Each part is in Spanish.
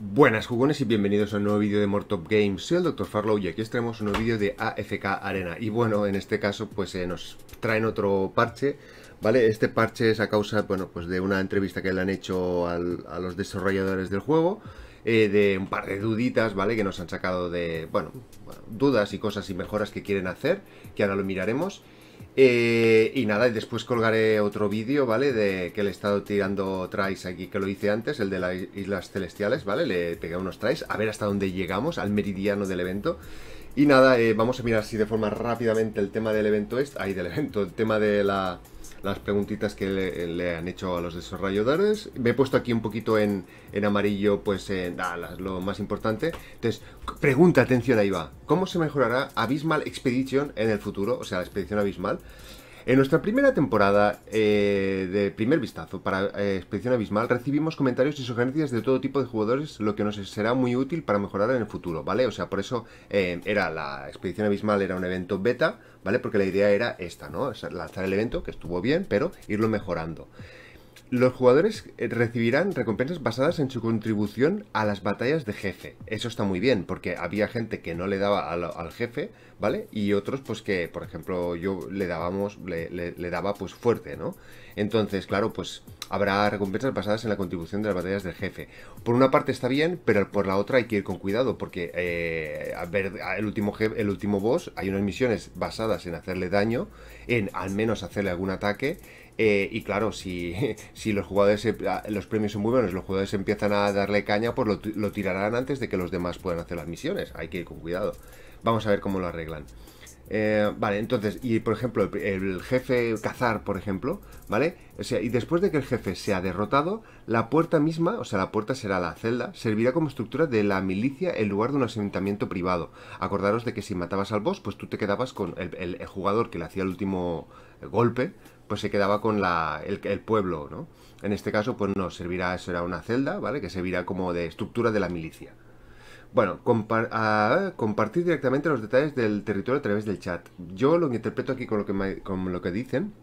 Buenas jugones y bienvenidos a un nuevo vídeo de Mortop Games. Soy el Dr. Farlow y aquí os traemos un nuevo vídeo de AFK Arena. Y bueno, en este caso pues eh, nos traen otro parche, ¿vale? Este parche es a causa, bueno, pues de una entrevista que le han hecho a los desarrolladores del juego. Eh, de un par de duditas, ¿vale? Que nos han sacado de, bueno, dudas y cosas y mejoras que quieren hacer, que ahora lo miraremos. Eh, y nada, después colgaré otro vídeo, ¿vale? De que le he estado tirando tries aquí, que lo hice antes, el de las Islas Celestiales, ¿vale? Le pegué unos tries, a ver hasta dónde llegamos, al meridiano del evento. Y nada, eh, vamos a mirar así de forma rápidamente el tema del evento este, ahí del evento, el tema de la las preguntitas que le, han hecho a los desarrolladores. Me he puesto aquí un poquito en, en amarillo, pues ah, lo más importante. Entonces, pregunta, atención, ahí va. ¿Cómo se mejorará Abismal Expedition en el futuro? O sea, la expedición abismal. En nuestra primera temporada eh, de primer vistazo para eh, Expedición Abismal recibimos comentarios y sugerencias de todo tipo de jugadores, lo que nos será muy útil para mejorar en el futuro, ¿vale? O sea, por eso eh, era la Expedición Abismal era un evento beta, ¿vale? Porque la idea era esta, ¿no? lanzar el evento, que estuvo bien, pero irlo mejorando. Los jugadores eh, recibirán recompensas basadas en su contribución a las batallas de jefe. Eso está muy bien, porque había gente que no le daba al, jefe, ¿vale? Y otros, pues que, por ejemplo, yo le dábamos, le, daba pues fuerte, ¿no? Entonces, claro, pues habrá recompensas basadas en la contribución de las batallas del jefe. Por una parte está bien, pero por la otra hay que ir con cuidado, porque eh, ver, el último, jefe, el último boss, hay unas misiones basadas en hacerle daño, en al menos hacerle algún ataque, eh, y claro, si, si los jugadores, ah, los premios son muy buenos, los jugadores empiezan a darle caña, pues lo tirarán antes de que los demás puedan hacer las misiones. Hay que ir con cuidado. Vamos a ver cómo lo arreglan. Eh, vale, entonces, y por ejemplo, el, jefe cazar, por ejemplo, ¿vale? O sea, y después de que el jefe sea derrotado, la puerta misma, o sea, la puerta será la celda, servirá como estructura de la milicia en lugar de un asentamiento privado. Acordaros de que si matabas al boss, pues tú te quedabas con el, jugador que le hacía el último golpe, pues se quedaba con la, el, pueblo, ¿no? En este caso, pues no, servirá, será una celda, ¿vale? Que servirá como de estructura de la milicia. Bueno, compartir directamente los detalles del territorio a través del chat. Yo lo que interpreto aquí con lo que, con lo que dicen,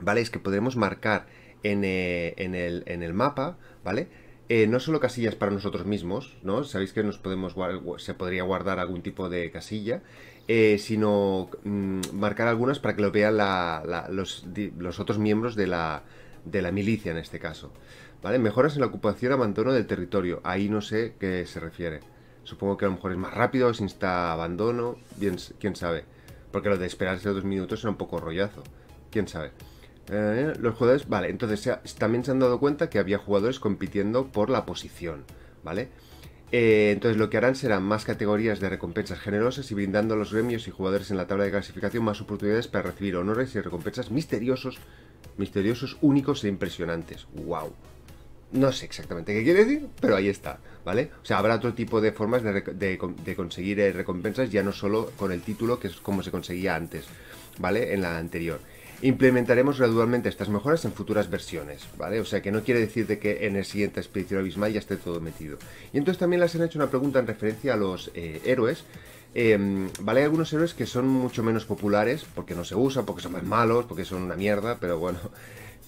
¿vale? Es que podremos marcar eh, en, el, mapa, ¿vale? Eh, no solo casillas para nosotros mismos, ¿no? Sabéis que nos podemos se podría guardar algún tipo de casilla, eh, sino mm, marcar algunas para que lo vean los, otros miembros de la, milicia en este caso. ¿Vale? Mejoras en la ocupación abandono del territorio. Ahí no sé qué se refiere. Supongo que a lo mejor es más rápido, sin insta abandono, quién sabe. Porque lo de esperarse dos minutos era un poco rollazo. Quién sabe. Eh, los jugadores, vale, entonces también se han dado cuenta que había jugadores compitiendo por la posición, ¿vale? Eh, entonces lo que harán serán más categorías de recompensas generosas y brindando a los gremios y jugadores en la tabla de clasificación más oportunidades para recibir honores y recompensas misteriosos, misteriosos, únicos e impresionantes. ¡Wow! No sé exactamente qué quiere decir, pero ahí está, ¿vale? O sea, habrá otro tipo de formas de, conseguir eh, recompensas, ya no solo con el título, que es como se conseguía antes, ¿vale? En la anterior. Implementaremos gradualmente estas mejoras en futuras versiones, ¿vale? O sea que no quiere decir de que en el siguiente expedición abismal ya esté todo metido. Y entonces también les han hecho una pregunta en referencia a los eh, héroes. Em, vale, hay algunos héroes que son mucho menos populares porque no se usan, porque son más malos, porque son una mierda, pero bueno.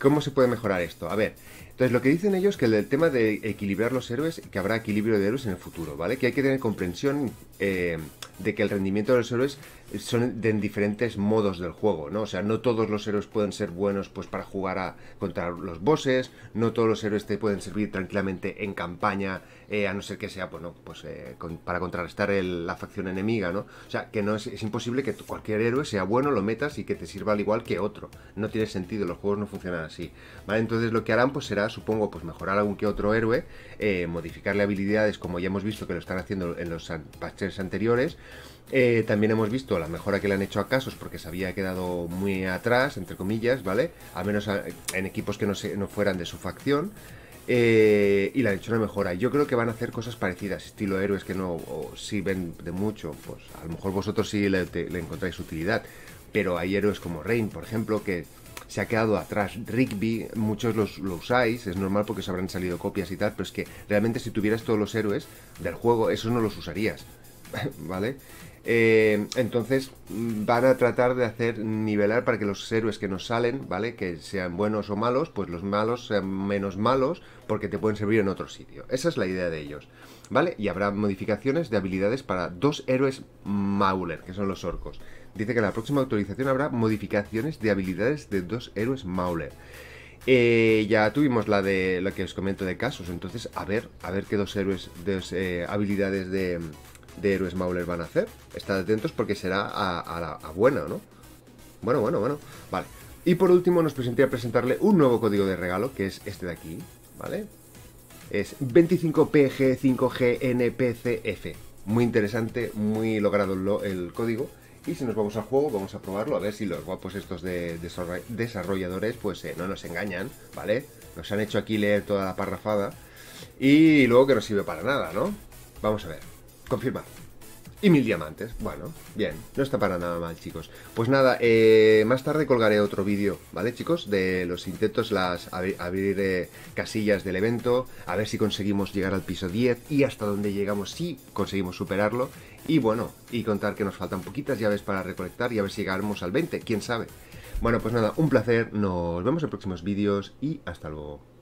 ¿Cómo se puede mejorar esto? A ver, entonces lo que dicen ellos es que el tema de equilibrar los héroes, que habrá equilibrio de héroes en el futuro, ¿vale? Que hay que tener comprensión eh, de que el rendimiento de los héroes son de en diferentes modos del juego, ¿no? O sea, no todos los héroes pueden ser buenos pues para jugar a, contra los bosses, no todos los héroes te pueden servir tranquilamente en campaña, eh, a no ser que sea, bueno, pues eh, para contrarrestar la facción enemiga, ¿no? O sea, que no es, es imposible que cualquier héroe sea bueno, lo metas y que te sirva al igual que otro. No tiene sentido, los juegos no funcionan así, ¿vale? Entonces lo que harán pues será, supongo, pues mejorar algún que otro héroe, eh, modificarle habilidades como ya hemos visto que lo están haciendo en los parches anteriores, eh, también hemos visto la mejora que le han hecho a Casos porque se había quedado muy atrás, entre comillas, ¿vale? Al menos en equipos que no, se, no fueran de su facción. Eh, y le han hecho una mejora. Yo creo que van a hacer cosas parecidas, estilo héroes que no o, si ven de mucho, pues a lo mejor vosotros sí le, encontráis utilidad. Pero hay héroes como Rain, por ejemplo, que se ha quedado atrás. Rigby, muchos los, lo usáis, es normal porque se habrán salido copias y tal, pero es que realmente si tuvieras todos los héroes del juego, esos no los usarías. ¿vale? Eh, entonces mm, van a tratar de hacer nivelar para que los héroes que nos salen, ¿vale? Que sean buenos o malos, pues los malos sean menos malos porque te pueden servir en otro sitio. Esa es la idea de ellos, ¿vale? Y habrá modificaciones de habilidades para dos héroes Mauler, que son los orcos. Dice que en la próxima actualización habrá modificaciones de habilidades de dos héroes Mauler. Eh, ya tuvimos la de lo que os comento de casos, entonces a ver, a ver qué dos héroes, de eh, habilidades de de héroes Mauler van a hacer. Estad atentos porque será a, la buena, ¿no? Bueno, bueno, bueno. Vale. Y por último nos presenté a presentarle un nuevo código de regalo, que es este de aquí, ¿vale? Es 25PG5GNPCF. Muy interesante, muy logrado el código. Y si nos vamos al juego, vamos a probarlo, a ver si los guapos estos de desarrolladores pues eh, no nos engañan, ¿vale? Nos han hecho aquí leer toda la parrafada y luego que no sirve para nada, ¿no? Vamos a ver. Confirma, Y mil diamantes. Bueno, bien. No está para nada mal, chicos. Pues nada, eh, más tarde colgaré otro vídeo, ¿vale, chicos? De los intentos, las abrir eh, casillas del evento. A ver si conseguimos llegar al piso 10 y hasta dónde llegamos si conseguimos superarlo. Y bueno, y contar que nos faltan poquitas llaves para recolectar y a ver si llegamos al 20, quién sabe. Bueno, pues nada, un placer. Nos vemos en próximos vídeos y hasta luego.